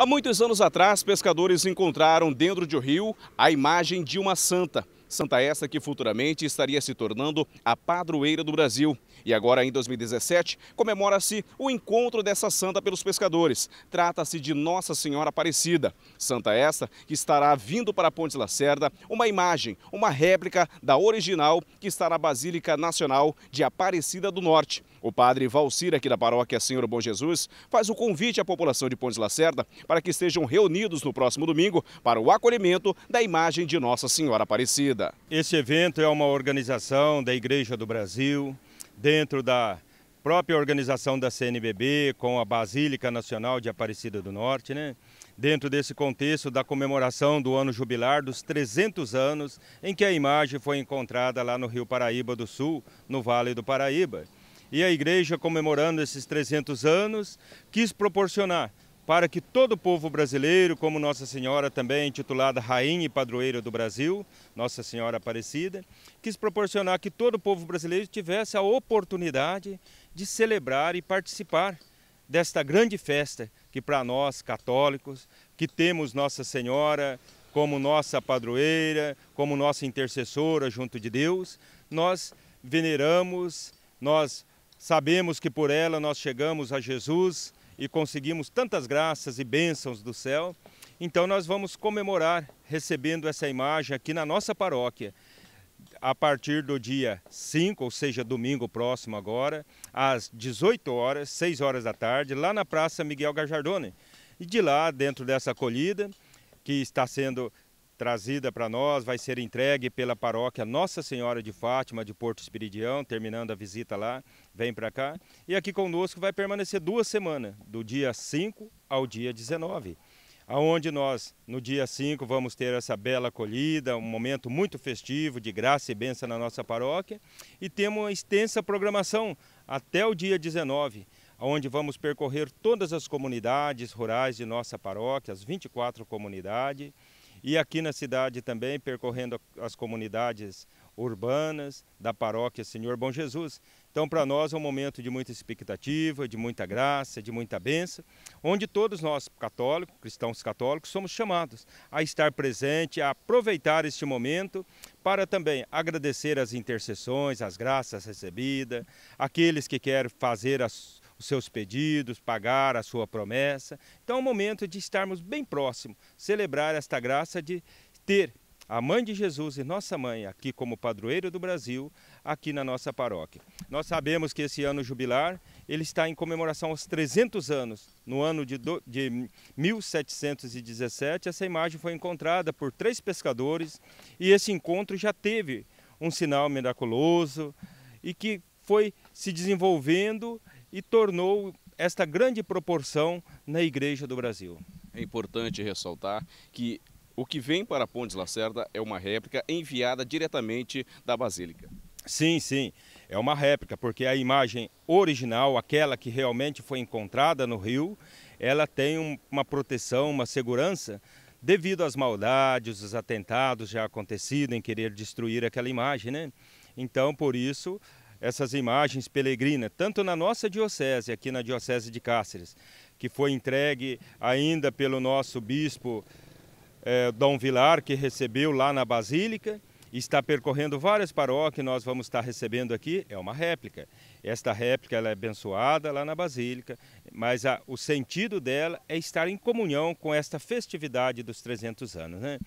Há muitos anos atrás, pescadores encontraram dentro de um rio a imagem de uma santa. Santa essa que futuramente estaria se tornando a padroeira do Brasil. E agora, em 2017, comemora-se o encontro dessa santa pelos pescadores. Trata-se de Nossa Senhora Aparecida. Santa essa que estará vindo para Pontes Lacerda uma imagem, uma réplica da original que está na Basílica Nacional de Aparecida do Norte. O padre Valcir, aqui da paróquia Senhor Bom Jesus, faz o convite à população de Pontes Lacerda para que estejam reunidos no próximo domingo para o acolhimento da imagem de Nossa Senhora Aparecida. Esse evento é uma organização da Igreja do Brasil, dentro da própria organização da CNBB, com a Basílica Nacional de Aparecida do Norte, né? dentro desse contexto da comemoração do ano jubilar dos 300 anos em que a imagem foi encontrada lá no Rio Paraíba do Sul, no Vale do Paraíba e a igreja, comemorando esses 300 anos, quis proporcionar para que todo o povo brasileiro, como Nossa Senhora também intitulada Rainha e Padroeira do Brasil, Nossa Senhora Aparecida, quis proporcionar que todo o povo brasileiro tivesse a oportunidade de celebrar e participar desta grande festa que para nós católicos, que temos Nossa Senhora como nossa padroeira, como nossa intercessora junto de Deus, nós veneramos, nós Sabemos que por ela nós chegamos a Jesus e conseguimos tantas graças e bênçãos do céu. Então nós vamos comemorar recebendo essa imagem aqui na nossa paróquia a partir do dia 5, ou seja, domingo próximo agora, às 18 horas, 6 horas da tarde, lá na Praça Miguel Gajardone. E de lá, dentro dessa acolhida, que está sendo trazida para nós, vai ser entregue pela paróquia Nossa Senhora de Fátima de Porto Espiridião, terminando a visita lá, vem para cá. E aqui conosco vai permanecer duas semanas, do dia 5 ao dia 19 aonde nós, no dia 5, vamos ter essa bela acolhida, um momento muito festivo, de graça e bênção na nossa paróquia, e temos uma extensa programação até o dia 19, onde vamos percorrer todas as comunidades rurais de nossa paróquia, as 24 comunidades, e aqui na cidade também, percorrendo as comunidades urbanas da paróquia Senhor Bom Jesus. Então, para nós é um momento de muita expectativa, de muita graça, de muita benção, onde todos nós, católicos, cristãos católicos, somos chamados a estar presente, a aproveitar este momento para também agradecer as intercessões, as graças recebidas, aqueles que querem fazer as os seus pedidos, pagar a sua promessa. Então é o momento de estarmos bem próximo, celebrar esta graça de ter a mãe de Jesus e nossa mãe aqui como padroeira do Brasil, aqui na nossa paróquia. Nós sabemos que esse ano jubilar, ele está em comemoração aos 300 anos. No ano de, do, de 1717, essa imagem foi encontrada por três pescadores e esse encontro já teve um sinal miraculoso e que foi se desenvolvendo e tornou esta grande proporção na Igreja do Brasil. É importante ressaltar que o que vem para Pontes Lacerda é uma réplica enviada diretamente da Basílica. Sim, sim, é uma réplica, porque a imagem original, aquela que realmente foi encontrada no rio, ela tem uma proteção, uma segurança devido às maldades, os atentados já acontecidos em querer destruir aquela imagem, né? Então, por isso, essas imagens peregrinas, tanto na nossa diocese, aqui na Diocese de Cáceres, que foi entregue ainda pelo nosso bispo eh, Dom Vilar, que recebeu lá na Basílica, está percorrendo várias paróquias, nós vamos estar recebendo aqui, é uma réplica. Esta réplica ela é abençoada lá na Basílica, mas a, o sentido dela é estar em comunhão com esta festividade dos 300 anos. Né?